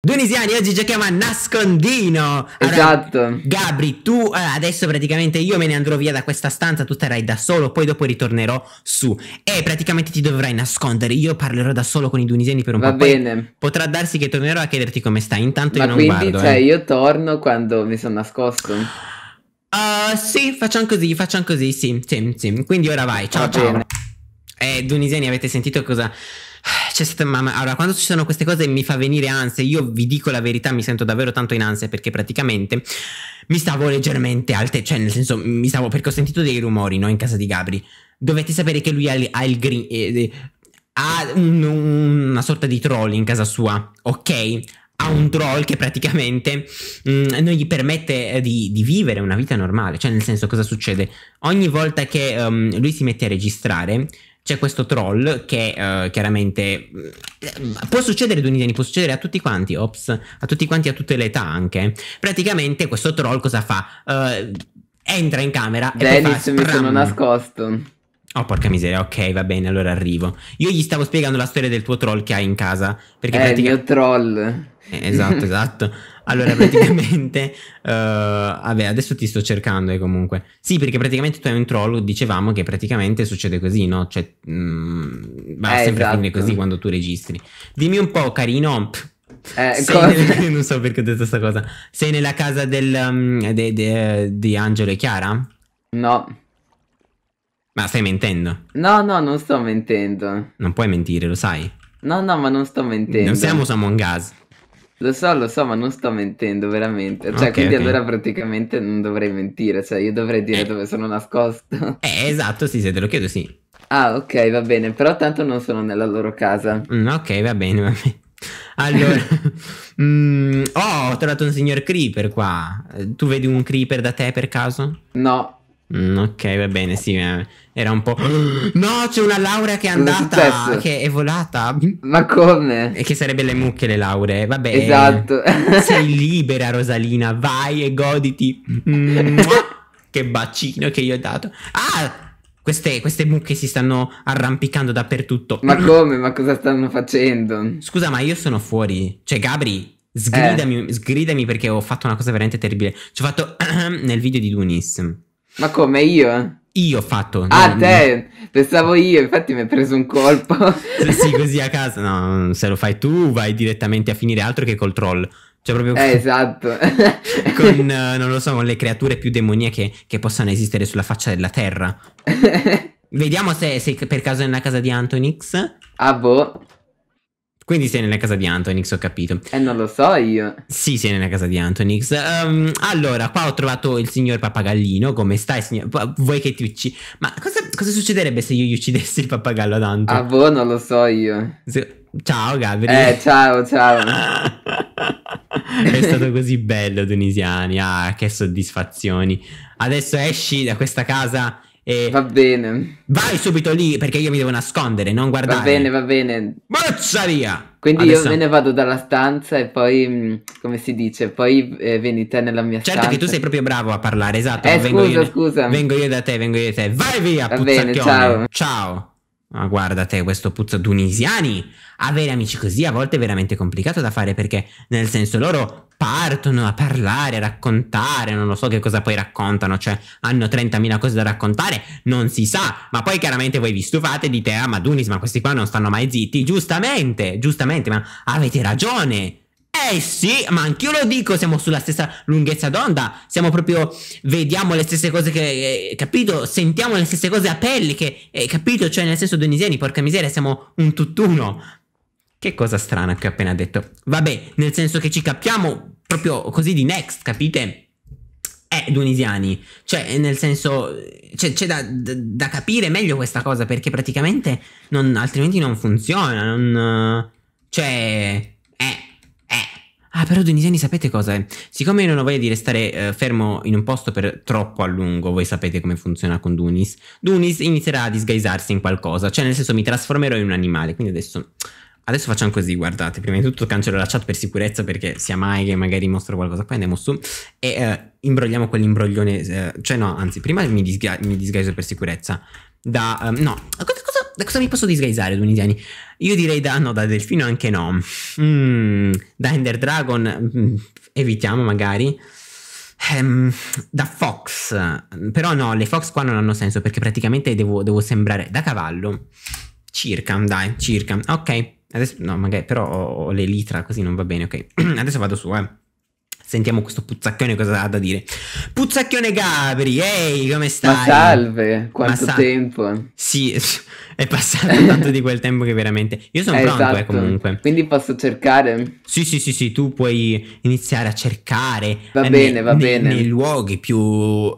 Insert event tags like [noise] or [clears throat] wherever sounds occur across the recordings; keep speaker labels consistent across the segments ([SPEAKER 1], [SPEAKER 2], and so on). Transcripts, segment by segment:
[SPEAKER 1] Dunisiani oggi giochiamo a nascondino. Allora, esatto. Gabri, tu eh, adesso praticamente io me ne andrò via da questa stanza, tu starai da solo, poi dopo ritornerò su e praticamente ti dovrai nascondere. Io parlerò da solo con i dunisiani per un Va po'. Va bene. potrà darsi che tornerò a chiederti come stai. Intanto Ma io non quindi, guardo. Cioè, eh.
[SPEAKER 2] io torno quando mi sono nascosto. Uh,
[SPEAKER 1] sì, facciamo così, facciamo così, sì, sì, sì. Quindi ora vai, ciao, Va ciao. Bene. Eh, dunisiani, avete sentito cosa c'è stato mamma. Allora, quando ci sono queste cose mi fa venire ansia. Io vi dico la verità, mi sento davvero tanto in ansia perché praticamente mi stavo leggermente alte, cioè nel senso mi stavo perché ho sentito dei rumori, no, in casa di Gabri. Dovete sapere che lui ha, ha il green eh, eh, ha un, una sorta di troll in casa sua, ok? Ha un troll che praticamente mh, mm, non gli permette eh, di, di, vivere una vita normale. Cioè, nel senso, cosa succede? Ogni volta che um, lui si mette a registrare, c'è questo troll che uh, chiaramente mm, può succedere ad unitani, può succedere a tutti quanti, ops, a tutti quanti a tutte le età anche. Praticamente questo troll cosa fa? Uh, entra in camera Dennis e poi fa, mi sono nascosto. Oh, porca miseria, ok, va bene, allora arrivo. Io gli stavo spiegando la storia del tuo troll che hai in casa. Perché eh, pratica...
[SPEAKER 2] il mio troll. Eh, esatto, esatto.
[SPEAKER 1] Allora, praticamente, uh, [laughs] vabbè, adesso ti sto cercando eh, comunque. Sì, perché praticamente tu hai un troll, dicevamo che praticamente succede così, no? Cioè, mh, mm, va eh, sempre esatto. a finire così quando tu registri. Dimmi un po', carino. Eh, nel... [laughs] non so perché ho detto questa cosa. Sei nella casa del, um, mm, di de, de, de Angelo e Chiara? No. Ma stai mentendo? No, no, non sto mentendo. Non puoi mentire, lo sai.
[SPEAKER 2] No, no, ma non sto mentendo. Non siamo su Among Lo so, lo so, ma non sto mentendo, veramente. Cioè, okay, quindi okay. allora praticamente non dovrei mentire, cioè
[SPEAKER 1] io dovrei dire eh. dove sono nascosto. [laughs] Eh, esatto, sì, se te lo chiedo sì.
[SPEAKER 2] Ah, ok, va bene, però tanto non sono nella loro casa.
[SPEAKER 1] Mm, ok, va bene, va bene. Allora, [laughs] mm, oh, ho trovato un signor Creeper qua. Tu vedi un Creeper da te per caso? No. Mm, ok, va bene, sì, eh, era un po'... [gasps] No, c'è una laurea che è andata, è che è volata. Ma come? E che sarebbe le mucche le lauree, vabbè. Esatto. [laughs] sei libera Rosalina, vai e goditi. che bacino che io ho dato. Ah! Queste, queste, mucche si stanno arrampicando dappertutto. Ma come? Ma cosa stanno facendo? Scusa, ma io sono fuori. Cioè, Gabri, sgridami, eh. sgridami perché ho fatto una cosa veramente terribile. Ci ho fatto [clears throat] nel video di Dunis. Ma come io? Io ho fatto. Ah, no, te?
[SPEAKER 2] No. Pensavo io, infatti mi hai preso
[SPEAKER 1] un colpo. [laughs] sì, sì, così a casa. No, se lo fai tu vai direttamente a finire altro che col troll. Cioè proprio eh, esatto. [laughs] con, [laughs] non lo so, con le creature più demoniache che possano esistere sulla faccia della terra. Vediamo se sei per caso nella casa di Antonix. Ah, boh. Quindi sei nella casa di Antonix, ho capito. Eh, non lo so io. Sì, sei nella casa di Antonix. Um, allora, qua ho trovato il signor Pappagallino. Come stai, signor? Vuoi che ti uccidi? Ma cosa, cosa, succederebbe se io gli uccidessi il pappagallo ad Anto? A ah,
[SPEAKER 2] voi boh, non lo so io. Ciao, Gabriele. Eh, ciao, ciao. [laughs]
[SPEAKER 1] È stato così bello, Tunisiani. Ah, che soddisfazioni. Adesso esci da questa casa e va bene. Vai subito lì perché io mi devo nascondere, non guardare. Va bene, va bene. Mazza via! Quindi Adesso... io me ne
[SPEAKER 2] vado dalla stanza e poi, mm, come si dice, poi eh, vieni te nella mia certo stanza. Certo che tu sei
[SPEAKER 1] proprio bravo a parlare, esatto. Eh, vengo scusa, io, scusa. Vengo io da te, vengo io da te. Vai via, Va bene, ciao. Ciao. Ma ah, guarda te, questo puzzo tunisiani. Avere amici così a volte è veramente complicato da fare perché, nel senso, loro partono a parlare, a raccontare, non lo so che cosa poi raccontano, cioè hanno 30.000 cose da raccontare, non si sa, ma poi chiaramente voi vi stufate e dite, ah ma Dunis, ma questi qua non stanno mai zitti, giustamente, giustamente, ma avete ragione, eh sì, ma anch'io lo dico, siamo sulla stessa lunghezza d'onda, siamo proprio, vediamo le stesse cose che, eh, capito, sentiamo le stesse cose a pelle, che, eh, capito, cioè nel senso Dionisiani, porca miseria, siamo un tutt'uno. Che cosa strana che ho appena detto. Vabbè, nel senso che ci capiamo proprio così di next, capite? Eh, Dunisiani, cioè eh, nel senso cioè, c'è, da, da, da, capire meglio questa cosa perché praticamente non, altrimenti non funziona, non, eh, cioè, eh, Ah, però Denisiani sapete cosa è? Siccome io non ho voglia di restare eh, fermo in un posto per troppo a lungo, voi sapete come funziona con Dunis. Dunis inizierà a disguisarsi in qualcosa, cioè nel senso mi trasformerò in un animale, quindi adesso... Adesso facciamo così, guardate, prima di tutto cancello la chat per sicurezza perché sia mai che magari mostro qualcosa, poi andiamo su e eh, imbrogliamo quell'imbroglione, eh, cioè no, anzi, prima mi, disga- mi disguiso per sicurezza, da... Um, no, cosa, cosa, da cosa mi posso disguisare tunisiani? Io direi da... no, da delfino anche no. Mm, da Ender Dragon mm, evitiamo magari. Um, da Fox, però no, le Fox qua non hanno senso perché praticamente devo, devo sembrare da cavallo. Circa, dai, circa. Ok, adesso no, magari però ho, ho le litra così non va bene, ok. [clears throat] adesso vado su, eh. Sentiamo questo Puzzacchione cosa ha da dire. Puzzacchione Gabri, ehi, come stai? Ma salve, quanto Ma sa- tempo? Sì, [laughs] è passato tanto di quel tempo che veramente... Io sono eh, pronto esatto. eh, comunque. Quindi posso cercare? Sì, sì, sì, sì, tu puoi iniziare a cercare. Va eh, bene, ne, va bene. Nei luoghi più,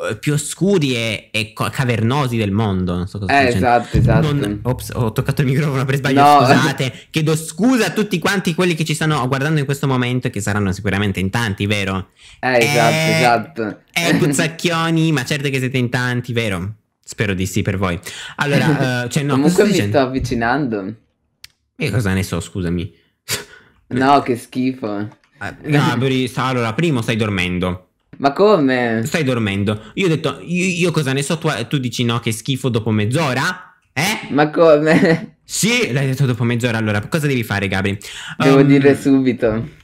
[SPEAKER 1] eh, più oscuri e, e, cavernosi del mondo. Non so cosa eh, esatto, esatto. Non, ops, ho toccato il microfono per sbaglio, no. scusate. Chiedo scusa a tutti quanti quelli che ci stanno guardando in questo momento e che saranno sicuramente in tanti, vero? vero? Eh, esatto, eh, esatto. Eh, puzzacchioni, ma certo che siete in tanti, vero? Spero di sì per voi. Allora, uh, [laughs] cioè no, Comunque mi dicendo? sto avvicinando. E eh, cosa ne so, scusami. no, che schifo. Uh, no, allora, primo stai dormendo. Ma come? Stai dormendo. Io ho detto, io, io cosa ne so, tu, tu, dici no, che schifo dopo mezz'ora? Eh? Ma come? Sì, l'hai detto dopo mezz'ora, allora cosa devi fare, Gabri? Devo um, dire
[SPEAKER 2] subito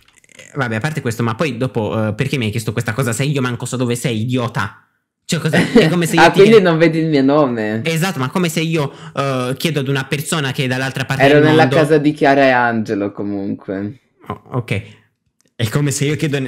[SPEAKER 1] vabbè, a parte questo, ma poi dopo, uh, perché mi hai chiesto questa cosa? Se io manco so dove sei, idiota. Cioè, cos'è? È come se [laughs] ah, io. ah, quindi chiedo... non vedi il mio nome. Esatto, ma come se io uh, chiedo ad una persona che è dall'altra parte Ero del mondo. Ero nella casa
[SPEAKER 2] di Chiara e Angelo, comunque. Oh,
[SPEAKER 1] ok. È come se io chiedo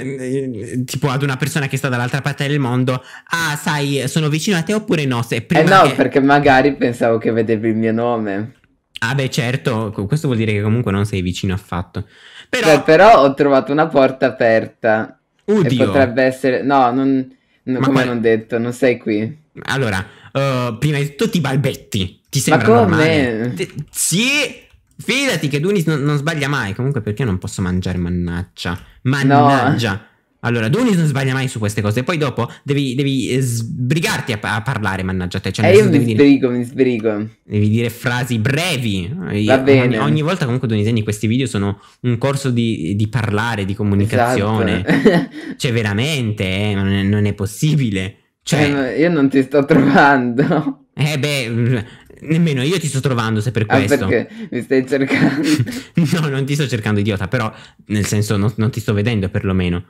[SPEAKER 1] tipo ad una persona che sta dall'altra parte del mondo, ah sai, sono vicino a te oppure no? Se prima eh no, che... perché magari pensavo che vedevi il mio nome. Ah beh certo, questo vuol dire che comunque non sei vicino affatto.
[SPEAKER 2] Però... Cioè, però ho trovato una porta aperta. Oddio. potrebbe essere... No, non... No, come qual... non detto, non sei
[SPEAKER 1] qui. Allora, uh, prima di tutto ti balbetti. Ti sembra Ma come? normale? Ti... Sì... Fidati che Dunis non, non, sbaglia mai. Comunque, perché non posso mangiare? Mannaggia. Mannaggia. No. Allora, Doni non sbaglia mai su queste cose. Poi dopo devi, devi eh, sbrigarti a, a, parlare, mannaggia te. Cioè, eh, io mi sbrigo, dire... mi sbrigo. Devi dire frasi brevi. Io, ogni, ogni, volta comunque Doni questi video sono un corso di, di parlare, di comunicazione. Esatto. cioè, veramente, eh, non, è, non, è, possibile.
[SPEAKER 2] Cioè, eh, io non ti sto trovando.
[SPEAKER 1] Eh beh, mm, nemmeno io ti sto trovando se per ah, questo. perché
[SPEAKER 2] mi stai cercando?
[SPEAKER 1] [laughs] no, non ti sto cercando, idiota, però nel senso non, non ti sto vedendo perlomeno.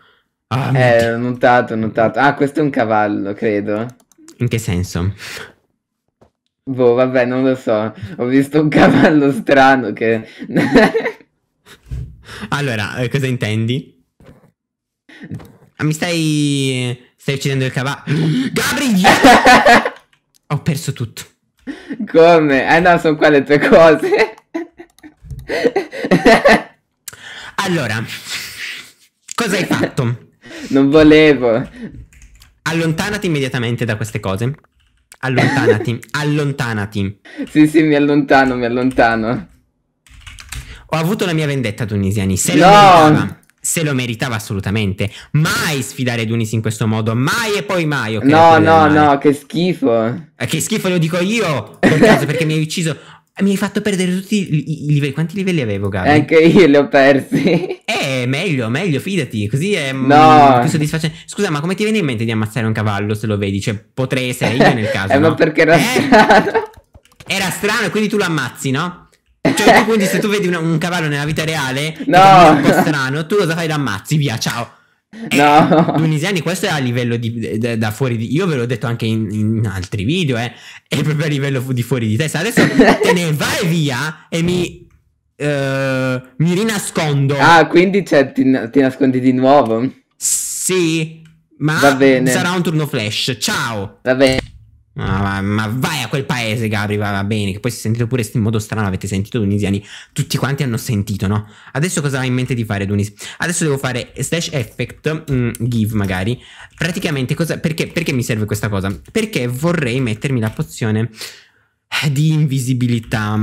[SPEAKER 1] Ah,
[SPEAKER 2] eh, ho notato, ho notato. Ah, questo è un cavallo, credo.
[SPEAKER 1] In che senso?
[SPEAKER 2] Boh, vabbè, non lo so. Ho visto un cavallo strano che... [laughs]
[SPEAKER 1] allora, eh, cosa intendi? Ah, mi stai... Stai uccidendo il cavallo... [gasps]
[SPEAKER 2] Gabri! [laughs]
[SPEAKER 1] ho perso tutto. Come? Eh no, sono qua le tue cose. allora, cosa hai fatto? [laughs] Non volevo. Allontanati immediatamente da queste cose. Allontanati, [laughs] allontanati. Sì, sì, mi allontano, mi allontano. Ho avuto la mia vendetta tunisiani. Se no. lo meritava. Se lo meritava assolutamente. Mai sfidare Dunis in questo modo. Mai e poi mai. Okay, no, no, male. no, che schifo. Eh, che schifo lo dico io. perché mi hai ucciso. Mi hai fatto perdere tutti i livelli. Quanti livelli avevo, Gabi? Anche io li ho persi meglio, meglio, fidati. Così è mm, no. più soddisfacente. Scusa, ma come ti viene in mente di ammazzare un cavallo se lo vedi? Cioè, potrei essere io nel [laughs] caso. eh, no? ma perché era eh, strano. Era strano e quindi tu lo ammazzi, no? Cioè, tu, quindi se tu vedi una, un cavallo nella vita reale, no. è un po' strano, tu cosa fai da ammazzi, via, ciao. Eh, no, Tunisiani, questo è a livello di, da, da, fuori di. Io ve l'ho detto anche in, in altri video, eh, È proprio a livello fu- di fuori di testa. Adesso te ne vai via e mi eh, mi rinascondo. Ah, quindi cioè, ti, ti, nascondi
[SPEAKER 2] di nuovo?
[SPEAKER 1] Sì,
[SPEAKER 2] ma sarà un
[SPEAKER 1] turno flash. Ciao. Va bene. Ah, ma, ma, vai a quel paese, Gabri, va, va bene. Che poi si è sentito pure in modo strano. Avete sentito, tunisiani? Tutti quanti hanno sentito, no? Adesso cosa hai in mente di fare, Tunis? Adesso devo fare slash effect, mh, mm, give magari. Praticamente, cosa, perché, perché mi serve questa cosa? Perché vorrei mettermi la pozione di invisibilità.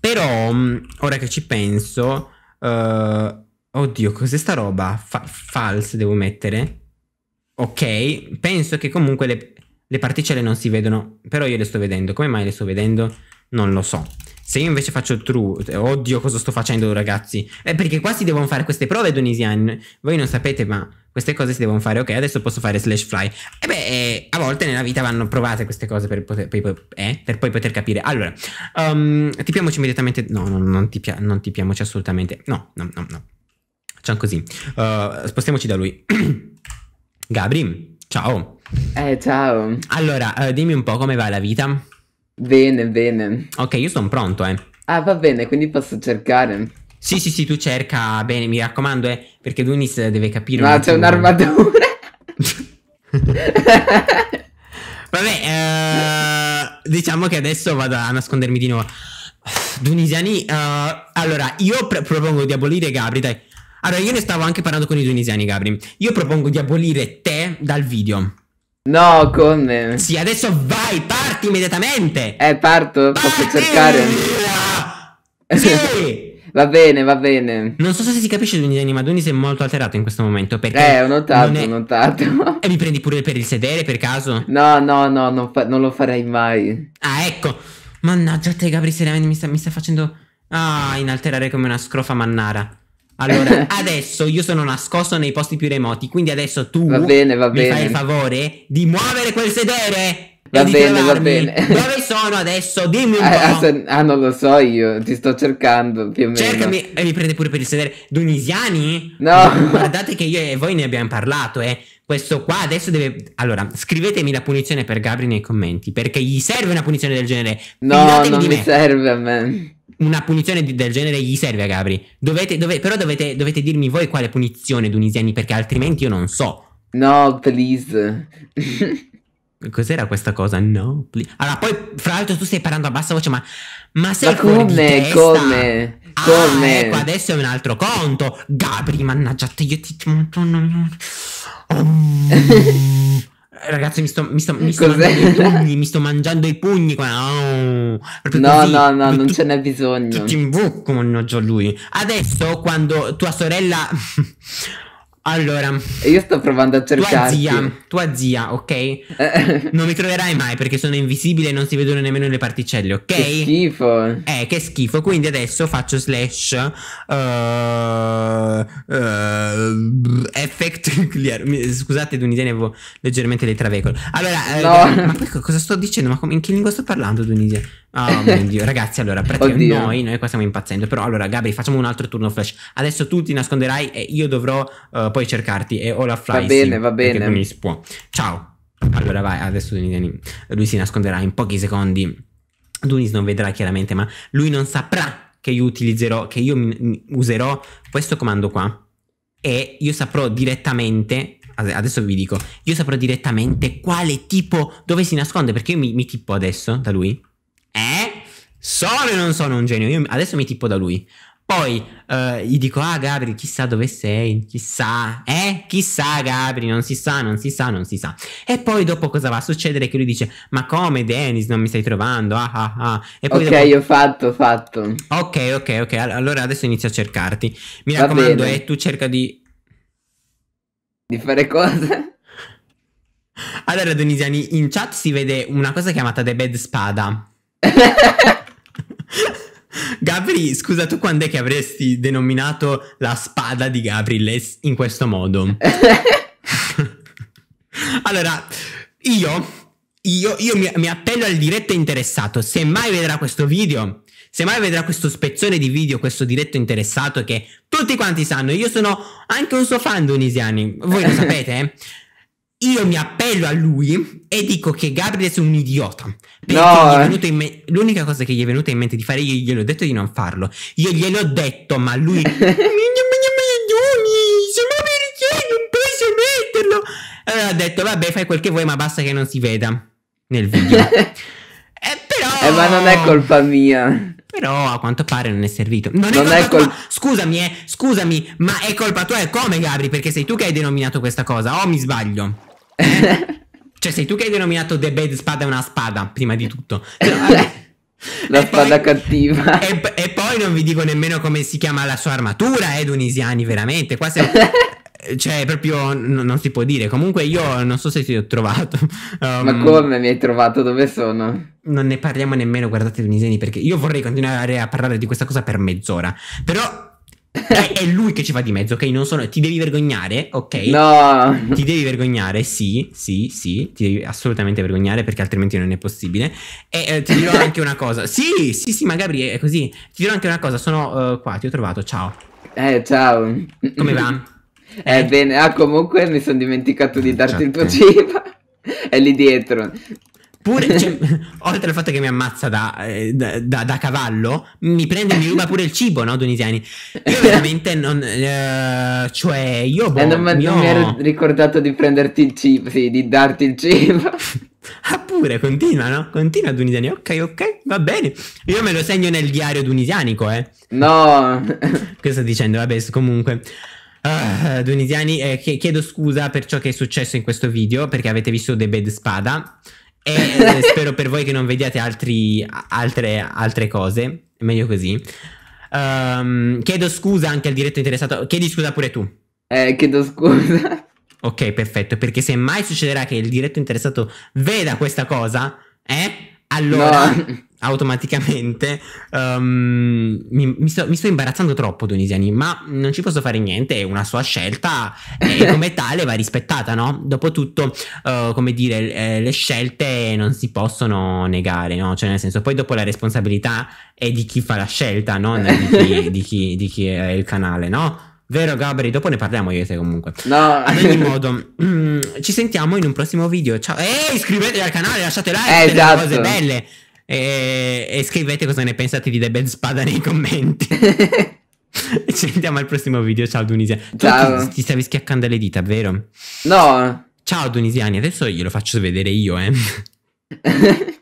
[SPEAKER 1] Però, mm, ora che ci penso, uh, oddio, cos'è sta roba? Fa- false devo mettere. Ok, penso che comunque le, le particelle non si vedono, però io le sto vedendo. Come mai le sto vedendo? Non lo so. Se io invece faccio true, oddio cosa sto facendo ragazzi. Eh, perché qua si devono fare queste prove Donisian. Voi non sapete ma queste cose si devono fare. Ok, adesso posso fare slash fly. E eh beh, eh, a volte nella vita vanno provate queste cose per, poter, eh, per poi poter capire. Allora, um, tipiamoci immediatamente. No, no, non, tipia, non tipiamoci assolutamente. No, no, no, no. Facciamo così. Uh, spostiamoci da lui. [coughs] Gabri, ciao. Eh, ciao. Allora, uh, dimmi un po' come va la vita. Bene, bene. Ok, io sono pronto, eh.
[SPEAKER 2] Ah, va bene, quindi posso cercare.
[SPEAKER 1] Sì, sì, sì, tu cerca bene, mi raccomando, eh, perché Dunis deve capire. Ma un c'è un'armatura. [laughs] Vabbè, eh, diciamo che adesso vado a nascondermi di nuovo. Dunisiani, eh, allora, io propongo di abolire Gabri, dai. Allora, io ne stavo anche parlando con i tunisiani, Gabri. Io propongo di abolire te dal video. No, come? Sì, adesso vai, parti immediatamente! Eh, parto? Parti! Posso cercare?
[SPEAKER 2] Sì! [laughs] va bene, va bene. Non so se si
[SPEAKER 1] capisce Dunizeni, ma Dunis è molto alterato in questo momento perché... Eh, ho notato, è... ho notato. [laughs] e mi prendi pure per il sedere, per caso? No, no, no, non, non lo farei mai. Ah, ecco! Mannaggia te, Gabri, seriamente mi sta, mi sta facendo... Ah, inalterare come una scrofa mannara. Allora, [laughs] adesso io sono nascosto nei posti più remoti, quindi adesso tu va bene, va bene. mi fai il favore di muovere quel sedere.
[SPEAKER 2] Va bene, va bene. [laughs] Dove
[SPEAKER 1] sono adesso? Dimmi un ah, po'. Ah, ah, non lo so
[SPEAKER 2] io, ti sto cercando più o meno. Cercami
[SPEAKER 1] e mi prende pure per il sedere. Dunisiani? No. [laughs] Guardate che io e voi ne abbiamo parlato, eh. Questo qua adesso deve... Allora, scrivetemi la punizione per Gabri nei commenti, perché gli serve una punizione del genere. No, Fidatemi non mi
[SPEAKER 2] serve a me
[SPEAKER 1] una punizione del genere gli serve a Gabri. Dovete, dove, però dovete, dovete, dirmi voi quale punizione Dunisiani, perché altrimenti io non so.
[SPEAKER 2] No, please.
[SPEAKER 1] Cos'era questa cosa? No, please. Allora, poi, fra l'altro, tu stai parlando a bassa voce, ma. Ma sei ma come? Come? Ah, ecco, adesso è un altro conto. Gabri, mannaggia te, io ti. Oh. Eh, ragazzi, mi sto, mi sto, mi sto mangiando i [laughs] pugni, mi sto mangiando i pugni qua. Oh, no, così, no, no, non tu, ce n'è bisogno. Ti imbucco, mannaggia lui. Adesso, quando tua sorella allora, io sto provando a cercare. Tua zia, tua zia, ok? Eh. non mi troverai mai perché sono invisibile e non si vedono nemmeno le particelle, ok? Che schifo. Eh, che schifo. Quindi adesso faccio slash uh, uh, effect clear. Scusate, ne avevo leggermente le travecole. Allora, no. eh, ma cosa sto dicendo? Ma in che lingua sto parlando, Dunisiani? Oh mio [laughs] dio, ragazzi, allora, praticamente noi, noi qua stiamo impazzendo. Però allora, Gabri, facciamo un altro turno flash. Adesso tu ti nasconderai e io dovrò... Uh, poi cercarti e la Fly. Va bene, sì, va bene. Non può. Ciao. Allora vai, adesso lui si nasconderà in pochi secondi. Dunis non vedrà chiaramente, ma lui non saprà che io utilizzerò, che io userò questo comando qua e io saprò direttamente adesso vi dico io saprò direttamente quale tipo dove si nasconde perché io mi, mi tippo adesso da lui eh sono e non sono un genio io adesso mi tippo da lui poi eh, gli dico, ah Gabri, chissà dove sei, chissà, eh, chissà Gabri, non si sa, non si sa, non si sa. E poi dopo cosa va a succedere? Che lui dice, ma come Dennis, non mi stai trovando, ah ah ah. E poi ok, dopo... ho fatto, ho fatto. Ok, ok, ok, allora adesso inizio a cercarti. Mi va raccomando, bene. eh, tu cerca di... Di fare cosa? Allora, Donisiani, in chat si vede una cosa chiamata The Bad Spada. [laughs] Gabri, scusa, tu quando è che avresti denominato la spada di Gabriel in questo modo? [laughs] allora, io, io, io mi, mi, appello al diretto interessato. Se mai vedrà questo video, se mai vedrà questo spezzone di video, questo diretto interessato che tutti quanti sanno, io sono anche un suo fan di Unisiani, voi lo [laughs] sapete, eh? io mi appello a lui e dico che Gabriel è un idiota.
[SPEAKER 2] No, eh.
[SPEAKER 1] me- l'unica cosa che gli è venuta in mente di fare, io gliel'ho detto di non farlo. Io gliel'ho detto, ma lui. Siamo americani, non posso metterlo. Allora ha detto, vabbè, fai quel che vuoi, ma basta che non si veda nel video. eh, però. Eh, ma non è colpa mia. Però a quanto pare non è servito. Non, non è, colpa è col- Scusami, eh, scusami, ma è colpa tua e come, Gabri? Perché sei tu che hai denominato questa cosa, o oh, mi sbaglio? cioè sei tu che hai denominato The Bad Spada una spada, prima di tutto. Cioè, [laughs] la spada poi, cattiva. E, e, poi non vi dico nemmeno come si chiama la sua armatura, eh, Dunisiani, veramente. Qua se, [laughs] cioè, proprio n- non si può dire. Comunque io non so se ti ho trovato. [laughs] Um, Ma come
[SPEAKER 2] mi hai trovato? Dove sono?
[SPEAKER 1] Non ne parliamo nemmeno, guardate Dunisiani, perché io vorrei continuare a parlare di questa cosa per mezz'ora. Però è, lui che ci fa di mezzo, ok? Non sono, ti devi vergognare, ok? No. Ti devi vergognare, sì, sì, sì, ti devi assolutamente vergognare perché altrimenti non è possibile. E eh, ti dirò anche una cosa. Sì, sì, sì, ma Gabri è così. Ti dirò anche una cosa, sono uh, qua, ti ho trovato, ciao.
[SPEAKER 2] Eh, ciao. Come va? Eh, eh bene, ah comunque mi sono dimenticato di darti il tuo cibo. È lì dietro.
[SPEAKER 1] Pure, [laughs] cioè, oltre al fatto che mi ammazza da, eh, da, da, da cavallo, mi prende e mi ruba pure il cibo, no, tunisiani? Io [laughs] veramente non... Eh, cioè, io... Eh, boh, non, io... non mi ero
[SPEAKER 2] ricordato di prenderti il cibo, sì, di darti il cibo. [laughs]
[SPEAKER 1] Ah pure, continua, no? Continua Dunisiani, ok, ok, va bene. Io me lo segno nel diario dunisianico, eh. No. Che sto dicendo? Vabbè, comunque. Uh, ah, dunisiani, eh, chiedo scusa per ciò che è successo in questo video, perché avete visto The Bed Spada. E eh, spero per voi che non vediate altri, altre, altre cose. È meglio così. Um, chiedo scusa anche al diretto interessato. Chiedi scusa pure tu. Eh, chiedo scusa. Ok, perfetto. Perché se mai succederà che il diretto interessato veda questa cosa, eh? Allora. No automaticamente um, mi, mi, sto, mi, sto, imbarazzando troppo Donisiani ma non ci posso fare niente è una sua scelta e [laughs] come tale va rispettata no? dopotutto uh, eh, come dire eh, le scelte non si possono negare no? cioè nel senso poi dopo la responsabilità è di chi fa la scelta non di chi, [laughs] di chi, di chi è il canale no? Vero Gabri? Dopo ne parliamo io e te comunque. No. Ad ogni modo, mm, ci sentiamo in un prossimo video. Ciao. E iscrivetevi al canale, lasciate like, eh, esatto. cose belle. E, e scrivete cosa ne pensate di The Bad Spada nei commenti. [laughs] [laughs] Ci vediamo al prossimo video. Ciao, Dunisia. Ciao. Ti, ti, stavi schiaccando le dita, vero? No. Ciao, Dunisiani. Adesso glielo faccio vedere io, eh. [laughs]